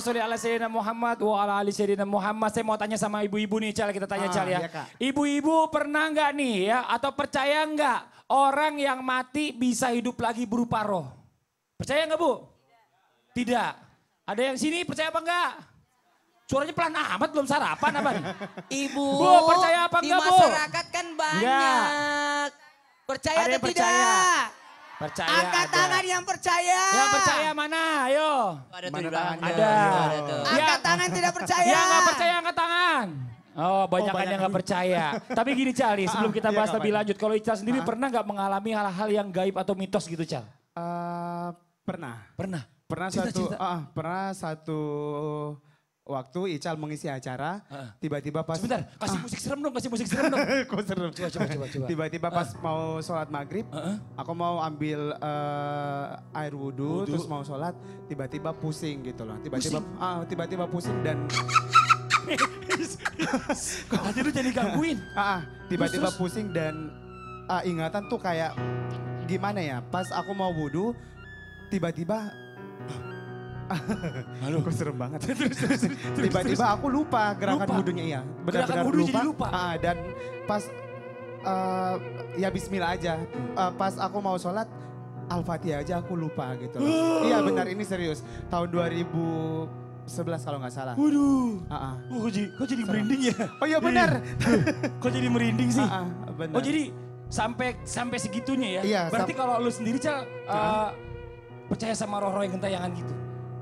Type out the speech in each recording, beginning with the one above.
Allahumma sholli ala sayyidina Muhammad wa ala ali sayyidina Muhammad. Saya mau tanya sama ibu-ibu nih Cal, kita tanya ah, Cal ya. Iya, ibu-ibu ya, pernah nggak nih ya atau percaya nggak orang yang mati bisa hidup lagi berupa roh? Percaya nggak Bu? Tidak. Ada yang sini percaya apa enggak? Suaranya pelan amat belum sarapan apa Ibu. Bu percaya apa enggak Bu? Di masyarakat kan banyak. Ya. Percaya ada atau tidak? Percaya. Percaya Angkat ada. tangan yang percaya. Yang percaya mana? Ayo. Ada tuh mana Ada. ada tuh. Angkat ya. tangan tidak percaya. Yang nggak percaya angkat tangan. Oh, banyak, oh, banyak yang nggak percaya. Tapi gini Cali, sebelum ah, kita iya, bahas lebih lanjut, kalau Ical sendiri ah. pernah nggak mengalami hal-hal yang gaib atau mitos gitu Cal? Uh, pernah. Pernah. Pernah cinta, satu. Cinta. Uh, ah, pernah satu waktu Ical mengisi acara, tiba-tiba pas... Sebentar, kasih ah. musik serem dong, kasih musik serem dong. Kok serem? Coba, coba, coba. Tiba-tiba pas uh. mau sholat maghrib, uh -uh. aku mau ambil uh, air wudhu, wudhu, terus mau sholat, tiba-tiba pusing gitu loh. Tiba-tiba pusing, ah, tiba-tiba pusing dan... Hati lu jadi gangguin. Ah, ah, tiba-tiba pusing dan ah, ingatan tuh kayak gimana ya, pas aku mau wudhu, tiba-tiba... Halo. Kok serem banget. Tiba-tiba aku lupa gerakan lupa. wudunya iya. Benar-benar lupa. Jadi lupa. Uh, dan pas uh, ya bismillah aja. Uh, pas aku mau sholat Al-Fatihah aja aku lupa gitu. Loh. Iya benar ini serius. Tahun 2000 11 kalau nggak salah. Waduh. Uh -uh. Oh, kok jadi, kok jadi Serang. merinding ya? Oh iya benar. kok jadi merinding sih? Uh -uh, benar. Oh jadi sampai sampai segitunya ya? Iya. Berarti kalau lu sendiri cah uh, eh, uh. percaya sama roh-roh yang gentayangan gitu?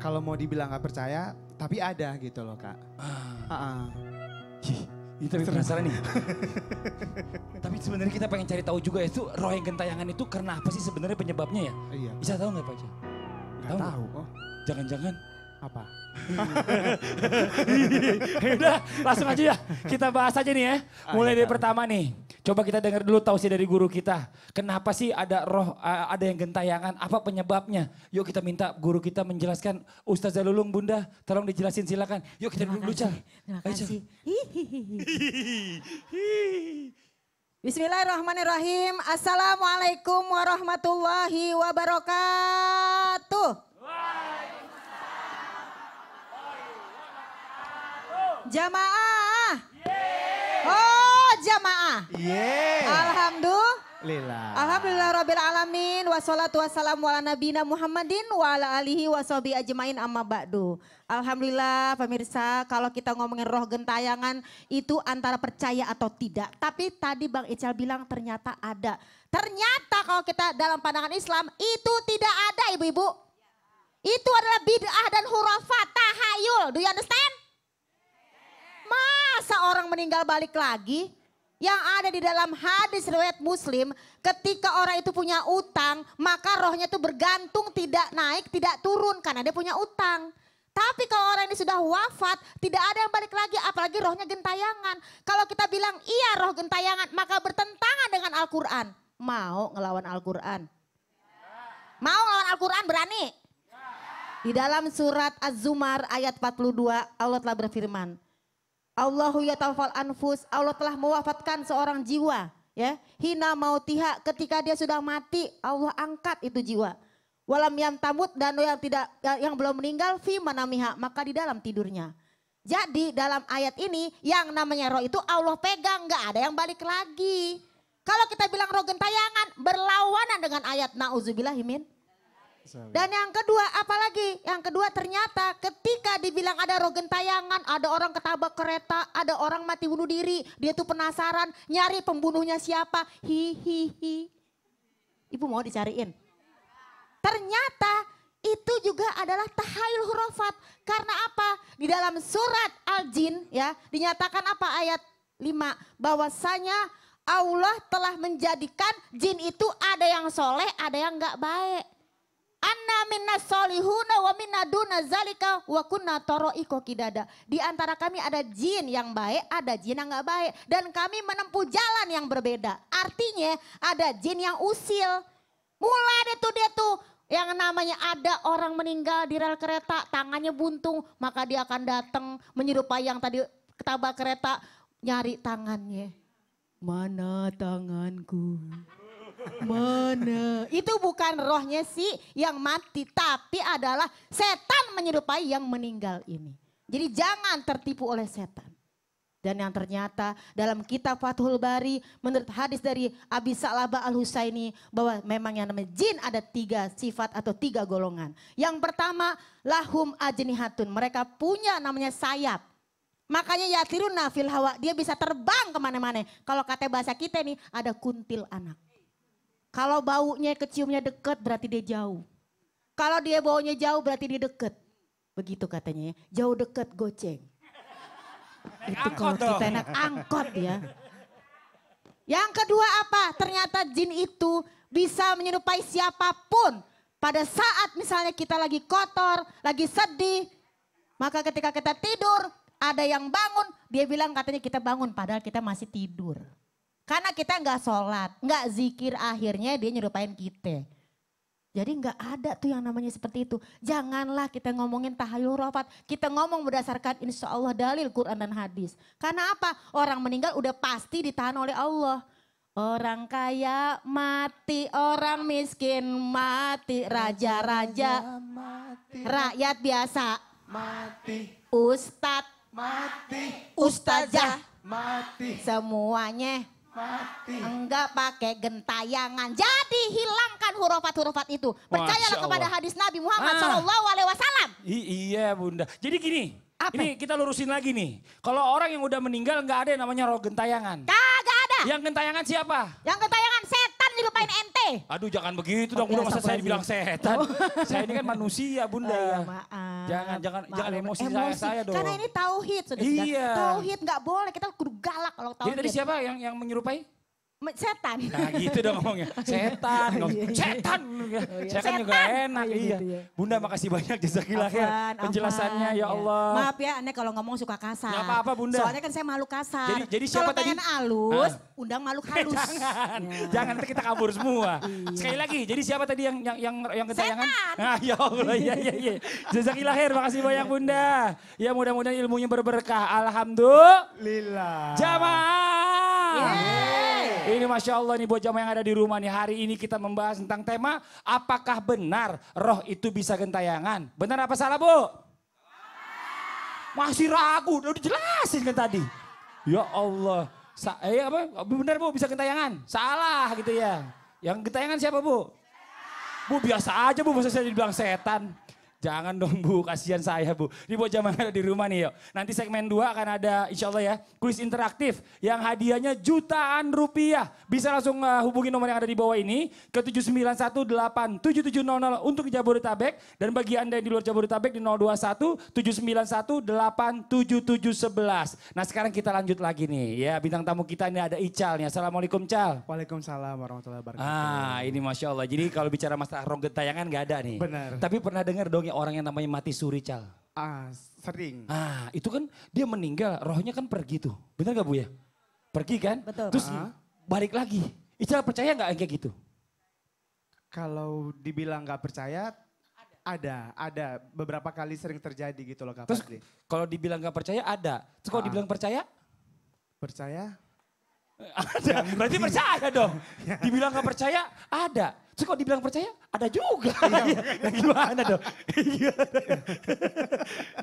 kalau mau dibilang nggak percaya, tapi ada gitu loh kak. Ah. Uh -uh. Ih, tapi penasaran nih. tapi sebenarnya kita pengen cari tahu juga ya, itu roh yang gentayangan itu karena apa sih sebenarnya penyebabnya ya? Iya. Bisa tahu nggak Pak Ija? tahu. tahu. Oh. Jangan-jangan apa? Udah, langsung aja ya. Kita bahas aja nih ya. Ah, Mulai iya, dari pertama nih. Coba kita dengar dulu tausiah dari guru kita. Kenapa sih ada roh, ada yang gentayangan? Apa penyebabnya? Yuk kita minta guru kita menjelaskan. Ustazah Lulung, Bunda, tolong dijelasin silakan. Yuk kita duduk dulu, Cal. Terima kasih. Bismillahirrahmanirrahim. Assalamualaikum warahmatullahi wabarakatuh. Jamaah jamaah. Yeah. Alhamdulillah. Alhamdulillah Rabbil Alamin. Wassalatu wassalamu ala nabina Muhammadin wa ala alihi wa ajmain amma ba'du. Alhamdulillah pemirsa kalau kita ngomongin roh gentayangan itu antara percaya atau tidak. Tapi tadi Bang Ical bilang ternyata ada. Ternyata kalau kita dalam pandangan Islam itu tidak ada ibu-ibu. Itu adalah bid'ah dan hurafat, tahayul. Do you understand? Masa orang meninggal balik lagi? yang ada di dalam hadis riwayat Muslim, ketika orang itu punya utang, maka rohnya itu bergantung tidak naik, tidak turun karena dia punya utang. Tapi kalau orang ini sudah wafat, tidak ada yang balik lagi, apalagi rohnya gentayangan. Kalau kita bilang iya roh gentayangan, maka bertentangan dengan Al-Quran. Mau ngelawan Al-Quran? Mau ngelawan Al-Quran berani? Di dalam surat Az-Zumar ayat 42 Allah telah berfirman, Allahu Taufal anfus, Allah telah mewafatkan seorang jiwa ya. Hina mautiha ketika dia sudah mati, Allah angkat itu jiwa. Walam yang tamut dan yang tidak ya, yang belum meninggal fi manamiha, maka di dalam tidurnya. Jadi dalam ayat ini yang namanya roh itu Allah pegang, nggak ada yang balik lagi. Kalau kita bilang roh gentayangan berlawanan dengan ayat nauzubillahimin dan yang kedua, apalagi yang kedua ternyata ketika dibilang ada rogen tayangan, ada orang ketabak kereta, ada orang mati bunuh diri, dia tuh penasaran nyari pembunuhnya siapa. Hihihi. Ibu mau dicariin. Ternyata itu juga adalah tahayul hurufat. Karena apa? Di dalam surat Al-Jin ya, dinyatakan apa ayat 5 bahwasanya Allah telah menjadikan jin itu ada yang soleh, ada yang nggak baik. Anna minna solihuna wa minna duna zalika wa kunna iko kidada. Di antara kami ada jin yang baik, ada jin yang gak baik. Dan kami menempuh jalan yang berbeda. Artinya ada jin yang usil. Mulai deh tuh dia tuh yang namanya ada orang meninggal di rel kereta, tangannya buntung, maka dia akan datang menyerupai yang tadi ketabak kereta, nyari tangannya. Mana tangan? Bener. Itu bukan rohnya sih yang mati, tapi adalah setan menyerupai yang meninggal ini. Jadi jangan tertipu oleh setan. Dan yang ternyata dalam kitab Fathul Bari menurut hadis dari Abi Sa'laba Al-Husaini bahwa memang yang namanya jin ada tiga sifat atau tiga golongan. Yang pertama lahum ajnihatun, mereka punya namanya sayap. Makanya ya nafil hawa, dia bisa terbang kemana-mana. Kalau kata bahasa kita nih ada kuntil anak. Kalau baunya keciumnya dekat berarti dia jauh. Kalau dia baunya jauh berarti dia dekat. Begitu katanya ya. Jauh dekat goceng. Itu kalau kita enak angkot ya. Yang kedua apa? Ternyata jin itu bisa menyerupai siapapun. Pada saat misalnya kita lagi kotor, lagi sedih, maka ketika kita tidur, ada yang bangun, dia bilang katanya kita bangun padahal kita masih tidur. Karena kita nggak sholat, nggak zikir akhirnya dia nyerupain kita. Jadi nggak ada tuh yang namanya seperti itu. Janganlah kita ngomongin tahayul rofat. Kita ngomong berdasarkan insya Allah dalil Quran dan hadis. Karena apa? Orang meninggal udah pasti ditahan oleh Allah. Orang kaya mati, orang miskin mati, raja-raja mati, rakyat biasa mati, ustadz mati, ustazah mati, semuanya mati. Enggak pakai gentayangan. Jadi hilangkan hurufat-hurufat itu. Percayalah kepada hadis Nabi Muhammad ah. Shallallahu Alaihi Wasallam. iya bunda. Jadi gini, Apa? ini kita lurusin lagi nih. Kalau orang yang udah meninggal nggak ada yang namanya roh gentayangan. Kagak ada. Yang gentayangan siapa? Yang gentayangan setan dilupain ente. Aduh jangan begitu dong, oh, udah masa saya dibilang setan. Oh. saya ini kan manusia bunda. Oh, ya, Jangan jangan Maaf, jangan emosi, emosi saya saya dong. Karena ini tauhid sudah. Iya. Tauhid nggak boleh kita kudu galak kalau tauhid. Jadi tadi siapa yang yang menyerupai? setan. Nah gitu dong ngomongnya. Setan. Ngomong, iya, iya. setan. Saya oh, kan juga enak. Iya. iya. Gitu Bunda makasih banyak jazaki ya. Penjelasannya ya Allah. Maaf ya Anda kalau ngomong suka kasar. Gak apa-apa Bunda. Soalnya kan saya malu kasar. Jadi, jadi siapa kalo tadi? Kalau alus halus, ah. undang malu halus. Jangan. Ya. Jangan nanti kita kabur semua. Sekali lagi, jadi siapa tadi yang yang yang, yang ketayangan? Setan. Nah, ya Allah, iya iya iya. Jazakillah makasih banyak Bunda. Ya mudah-mudahan ilmunya berberkah. Alhamdulillah. Jamaah. Yeah. Ini Masya Allah nih buat jamaah yang ada di rumah nih. Hari ini kita membahas tentang tema apakah benar roh itu bisa gentayangan. Benar apa salah bu? Masih ragu, udah dijelasin kan tadi. Ya Allah. Sa eh apa? Benar bu bisa gentayangan? Salah gitu ya. Yang gentayangan siapa bu? Bu biasa aja bu, masa saya dibilang setan. Jangan dong Bu, kasihan saya Bu. Ini buat bocah mana di rumah nih yuk. Nanti segmen 2 akan ada insya Allah ya kuis interaktif yang hadiahnya jutaan rupiah. Bisa langsung uh, hubungi nomor yang ada di bawah ini ke nol untuk Jabodetabek dan bagi Anda yang di luar Jabodetabek di 021 sebelas Nah sekarang kita lanjut lagi nih ya bintang tamu kita ini ada Ical nih. Assalamualaikum Cal. Waalaikumsalam warahmatullahi wabarakatuh. Ah ini Masya Allah. Jadi kalau bicara masalah ronggeng tayangan gak ada nih. Benar. Tapi pernah dengar dong orang yang namanya mati suri cal? Ah, sering. Ah, itu kan dia meninggal, rohnya kan pergi tuh. Benar gak Bu ya? Pergi kan? Betul. Terus ah. balik lagi. Ical percaya nggak kayak gitu? Kalau dibilang nggak percaya, ada, ada beberapa kali sering terjadi gitu loh Kak Terus, Kalau dibilang nggak percaya ada. Terus kalau ah. dibilang percaya? Percaya? Ada. Berarti percaya dong. Dibilang gak percaya, ada. Terus kalau dibilang percaya, ada juga. Iya, ya, gimana dong? Iya.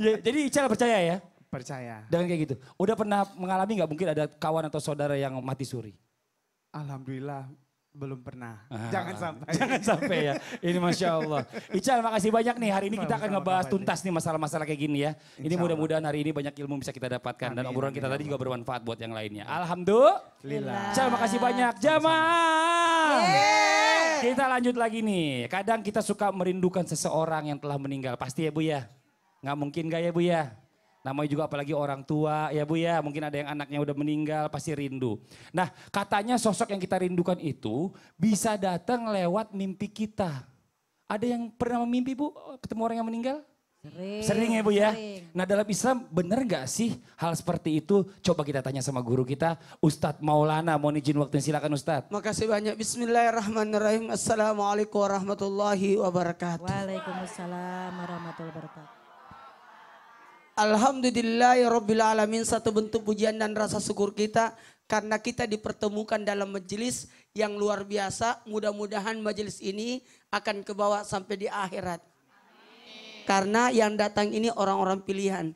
ya, jadi Ical percaya ya? Percaya. Dengan kayak gitu. Udah pernah mengalami gak mungkin ada kawan atau saudara yang mati suri? Alhamdulillah belum pernah. Ah, Jangan sampai. Jangan sampai ya. Ini Masya Allah. Ical makasih banyak nih. Hari ini kita akan ngebahas tuntas nih masalah-masalah kayak gini ya. Ini mudah-mudahan hari ini banyak ilmu bisa kita dapatkan. dan obrolan kita tadi juga bermanfaat buat yang lainnya. Alhamdulillah. Ical makasih banyak. Jamaah. Kita lanjut lagi nih. Kadang kita suka merindukan seseorang yang telah meninggal. Pasti ya Bu ya? Nggak mungkin gak ya Bu ya? Namanya juga apalagi orang tua, ya Bu ya, mungkin ada yang anaknya udah meninggal, pasti rindu. Nah, katanya sosok yang kita rindukan itu bisa datang lewat mimpi kita. Ada yang pernah mimpi Bu ketemu orang yang meninggal? Sering. Sering ya Bu ya? Sering. Nah dalam Islam benar gak sih hal seperti itu? Coba kita tanya sama guru kita Ustadz Maulana. Mohon izin waktu silakan Ustadz. Makasih banyak. Bismillahirrahmanirrahim. Assalamualaikum warahmatullahi wabarakatuh. Waalaikumsalam warahmatullahi wabarakatuh. Rabbil alamin satu bentuk pujian dan rasa syukur kita karena kita dipertemukan dalam majelis yang luar biasa. Mudah-mudahan majelis ini akan kebawa sampai di akhirat. Karena yang datang ini orang-orang pilihan.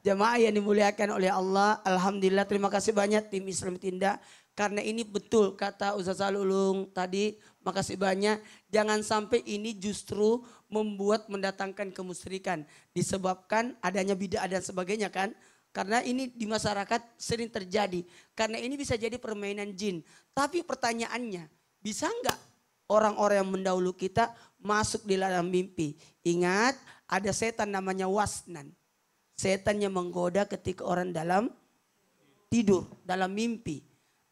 Jemaah yang dimuliakan oleh Allah, alhamdulillah terima kasih banyak tim Islam Tindak karena ini betul kata Ustaz Salulung tadi, makasih banyak. Jangan sampai ini justru membuat mendatangkan kemusyrikan. Disebabkan adanya bid'ah dan sebagainya kan. Karena ini di masyarakat sering terjadi. Karena ini bisa jadi permainan jin. Tapi pertanyaannya, bisa nggak orang-orang yang mendahulu kita masuk di dalam mimpi? Ingat, ada setan namanya wasnan. Setan yang menggoda ketika orang dalam tidur, dalam mimpi.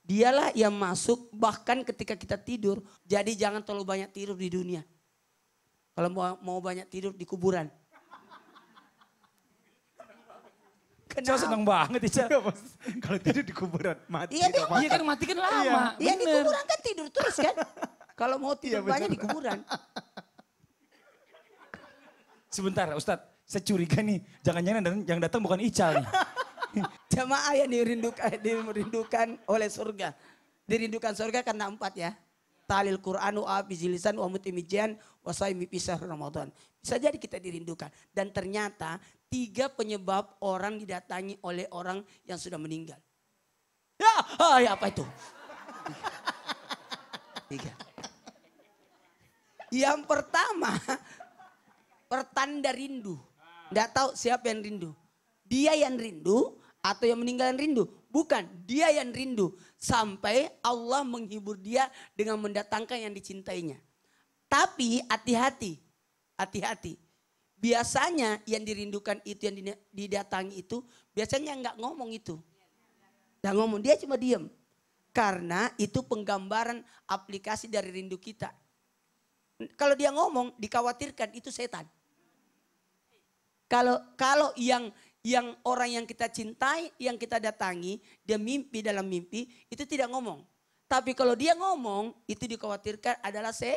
Dialah yang masuk bahkan ketika kita tidur. Jadi jangan terlalu banyak tidur di dunia. Kalau mau, mau banyak tidur di kuburan. Kenapa? seneng seneng banget Ica. Ya, iya, Kalau tidur di kuburan mati. Iya, mati. iya kan mati kan lama. Iya, iya di kuburan kan tidur terus kan. Kalau mau tidur iya, banyak di kuburan. Sebentar Ustadz, saya curiga nih. Jangan-jangan yang datang bukan Ica nih. Jamaah yang dirindukan, dirindukan oleh surga. Dirindukan surga karena empat ya. Talil Quranu abizilisan wa mutimijian wa saimi pisah Ramadan. Bisa jadi kita dirindukan. Dan ternyata tiga penyebab orang didatangi oleh orang yang sudah meninggal. Ya, ah, ya apa itu? Tiga. Yang pertama, pertanda rindu. Tidak tahu siapa yang rindu dia yang rindu atau yang meninggalkan rindu. Bukan, dia yang rindu. Sampai Allah menghibur dia dengan mendatangkan yang dicintainya. Tapi hati-hati, hati-hati. Biasanya yang dirindukan itu, yang didatangi itu, biasanya nggak ngomong itu. Nggak ngomong, dia cuma diem. Karena itu penggambaran aplikasi dari rindu kita. Kalau dia ngomong, dikhawatirkan itu setan. Kalau kalau yang yang orang yang kita cintai, yang kita datangi, dia mimpi dalam mimpi, itu tidak ngomong. Tapi kalau dia ngomong, itu dikhawatirkan adalah se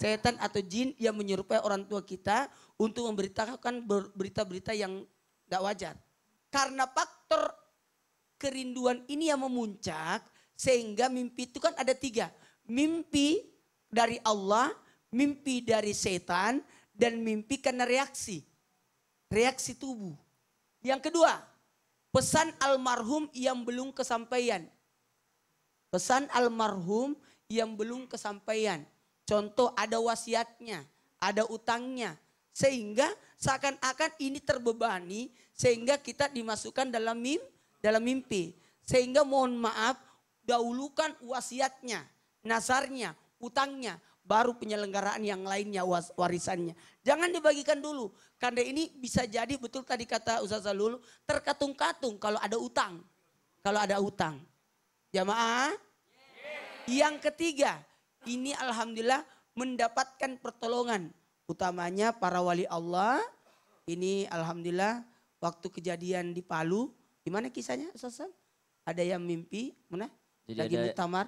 setan atau jin yang menyerupai orang tua kita untuk memberitakan berita-berita yang tidak wajar. Karena faktor kerinduan ini yang memuncak, sehingga mimpi itu kan ada tiga. Mimpi dari Allah, mimpi dari setan, dan mimpi karena reaksi. Reaksi tubuh. Yang kedua, pesan almarhum yang belum kesampaian. Pesan almarhum yang belum kesampaian. Contoh ada wasiatnya, ada utangnya. Sehingga seakan-akan ini terbebani sehingga kita dimasukkan dalam mim, dalam mimpi. Sehingga mohon maaf dahulukan wasiatnya, nasarnya, utangnya baru penyelenggaraan yang lainnya warisannya. Jangan dibagikan dulu. Karena ini bisa jadi betul tadi kata Ustaz Zalul terkatung-katung kalau ada utang. Kalau ada utang. Jamaah. Yeah. Yang ketiga, ini alhamdulillah mendapatkan pertolongan. Utamanya para wali Allah. Ini alhamdulillah waktu kejadian di Palu. Gimana kisahnya Ustaz? Ada yang mimpi, mana? Jadi Lagi ada, mutamar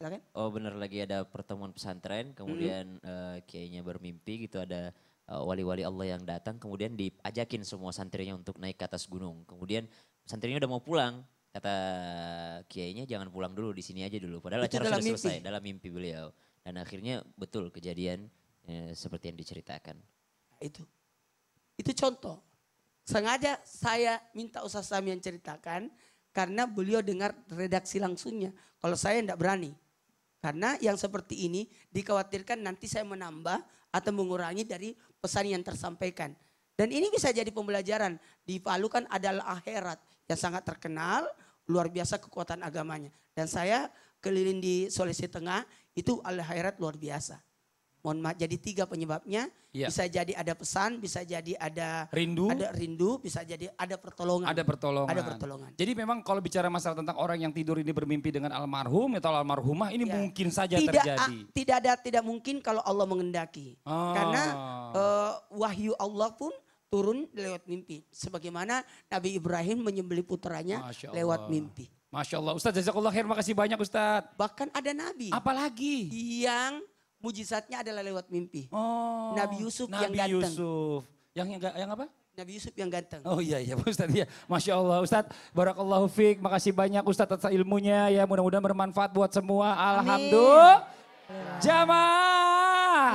Silakan. Oh benar lagi ada pertemuan pesantren, kemudian mm -hmm. uh, kiainya bermimpi gitu ada eh, wali-wali uh, Allah yang datang, kemudian diajakin semua santrinya untuk naik ke atas gunung. Kemudian santrinya udah mau pulang, kata kiainya jangan pulang dulu di sini aja dulu. Padahal acara sudah mimpi. selesai dalam mimpi beliau. Dan akhirnya betul kejadian eh, seperti yang diceritakan. Nah, itu, itu contoh. Sengaja saya minta Ustaz yang ceritakan karena beliau dengar redaksi langsungnya. Kalau saya tidak berani. Karena yang seperti ini dikhawatirkan nanti saya menambah atau mengurangi dari pesan yang tersampaikan. Dan ini bisa jadi pembelajaran. Di Palu kan adalah akhirat yang sangat terkenal, luar biasa kekuatan agamanya. Dan saya keliling di Sulawesi Tengah itu al akhirat luar biasa mohon maaf jadi tiga penyebabnya ya. bisa jadi ada pesan bisa jadi ada rindu ada rindu bisa jadi ada pertolongan ada pertolongan ada pertolongan jadi memang kalau bicara masalah tentang orang yang tidur ini bermimpi dengan almarhum atau almarhumah ini ya. mungkin saja tidak, ah, terjadi ah, tidak ada tidak mungkin kalau Allah mengendaki oh. karena uh, wahyu Allah pun turun lewat mimpi sebagaimana Nabi Ibrahim menyembelih putranya lewat mimpi Masya Allah. Ustaz Jazakallah khair. Makasih banyak Ustaz. Bahkan ada nabi. Apalagi? Yang mujizatnya adalah lewat mimpi. Oh. Nabi Yusuf Nabi yang ganteng. Yusuf. Yang yang, yang apa? Nabi Yusuf yang ganteng. Oh iya iya Ustaz ya. Masya Allah Ustaz. Barakallahu fiq. Makasih banyak Ustaz atas ilmunya ya. Mudah-mudahan bermanfaat buat semua. Alhamdulillah. Jamaah.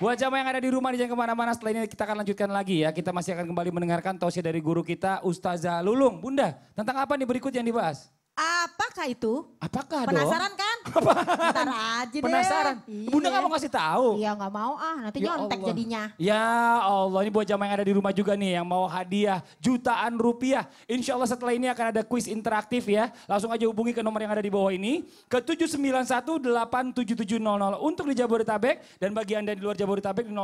Buat jamaah yang ada di rumah jangan kemana-mana. Setelah ini kita akan lanjutkan lagi ya. Kita masih akan kembali mendengarkan tausiah dari guru kita Ustazah Lulung. Bunda tentang apa nih berikut yang dibahas? Apakah itu? Apakah Penasaran dong? kan? Apa? Ntar aja deh. Penasaran. Iya. Bunda gak mau kasih tahu. Iya gak mau ah, nanti ya nyontek Allah. jadinya. Ya Allah, ini buat jamaah yang ada di rumah juga nih yang mau hadiah jutaan rupiah. Insya Allah setelah ini akan ada kuis interaktif ya. Langsung aja hubungi ke nomor yang ada di bawah ini ke nol untuk di Jabodetabek dan bagi Anda di luar Jabodetabek di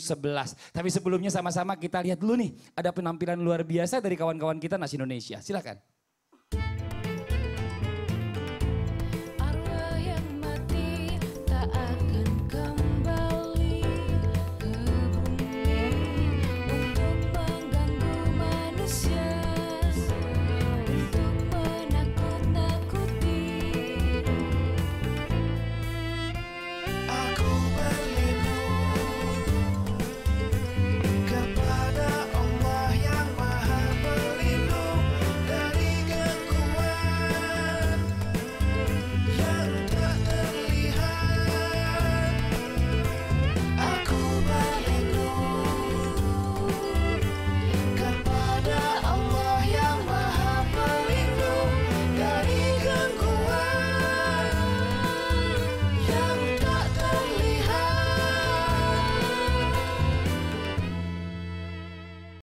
sebelas. Tapi sebelumnya sama-sama kita lihat dulu nih ada penampilan luar biasa dari kawan-kawan kita Nasi Indonesia. Silahkan.